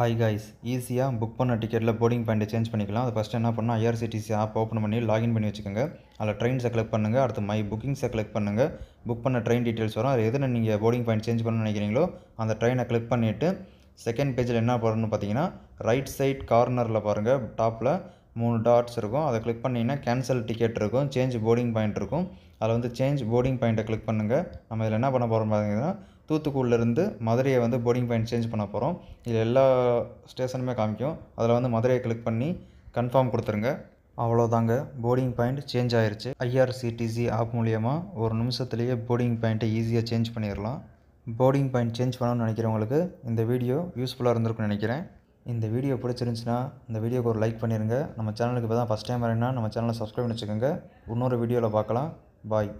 hi guys ஈஸியாக book பண்ண டிக்கெட்டில் boarding பாயிண்ட்டை சேஞ்ச் பண்ணிக்கலாம் அது ஃபஸ்ட்டு என்ன பண்ணால் ஐஆர்சிடிசி ஆப் ஓப்பன் பண்ணி லாகின் பண்ணி வச்சுக்கோங்க அதில் ட்ரெயின்ஸை செலக்ட் பண்ணுங்கள் அடுத்து மை புக்கிங்ஸை செலக்ட் பண்ணுங்கள் புக் பண்ண ட்ரெயின் டீட்டெயில்ஸ் வரும் அது எதுனா நீங்கள் போர்டிங் பாயிண்ட் சேஞ்ச் பண்ண நினைக்கிறீங்களோ அந்த ட்ரெயினை கிளிக் பண்ணிவிட்டு செகண்ட் பேஜில் என்ன போடணும்னு பார்த்தீங்கன்னா ரைட் சைட் கார்னரில் பாருங்கள் டாப்பில் மூணு டாட்ஸ் இருக்கும் அதை கிளிக் பண்ணிங்கன்னா கேன்சல் டிக்கெட் இருக்கும் சேஞ்ச் போர்டிங் பாயிண்ட் இருக்கும் அதில் வந்து சேஞ்ச் போர்டிங் பாயிண்ட்டை கிளிக் பண்ணுங்கள் நம்ம இதில் என்ன பண்ண போகிறோம் பார்த்தீங்கன்னா தூத்துக்குடியிலேருந்து மதுரையை வந்து போர்டிங் பாயிண்ட் சேஞ்ச் பண்ண போகிறோம் இதில் எல்லா ஸ்டேஷனுமே காமிக்கும் அதில் வந்து மதுரையை கிளிக் பண்ணி கன்ஃபார்ம் கொடுத்துருங்க அவ்வளோதாங்க போர்டிங் பாயிண்ட் சேஞ்ச் ஆயிடுச்சு ஐஆர்சிடிசி ஆப் மூலியமாக ஒரு நிமிஷத்துலேயே போர்டிங் பாயிண்ட்டை ஈஸியாக சேஞ்ச் பண்ணிடலாம் போர்டிங் பாயிண்ட் சேஞ்ச் பண்ணணும்னு நினைக்கிறவங்களுக்கு இந்த வீடியோ யூஸ்ஃபுல்லாக இருந்திருக்குன்னு நினைக்கிறேன் இந்த வீடியோ பிடிச்சிருந்துச்சுன்னா இந்த வீடியோக்கு ஒரு லைக் பண்ணிடுங்க நம்ம சேனலுக்கு இப்போ தான் ஃபஸ்ட் டைம் வரீங்கன்னா நம்ம சேனலை சப்ஸ்கிரைப் பண்ணி வச்சுக்கோங்க இன்னொரு வீடியோவில் பார்க்கலாம் பாய்